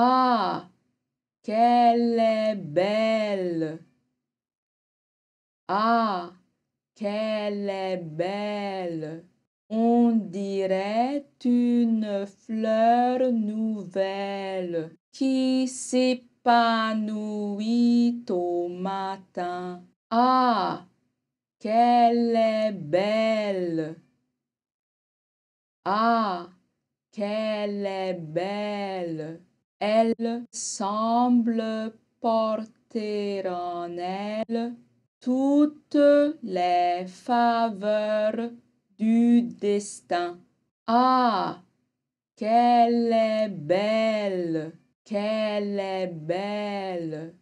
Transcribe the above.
Ah, qu'elle est belle. Ah, qu'elle est belle. On dirait une fleur nouvelle qui s'épanouit au matin. Ah, qu'elle est belle. Ah, qu'elle est belle. Elle semble porter en elle toutes les faveurs du destin. Ah, qu'elle est belle, qu'elle est belle.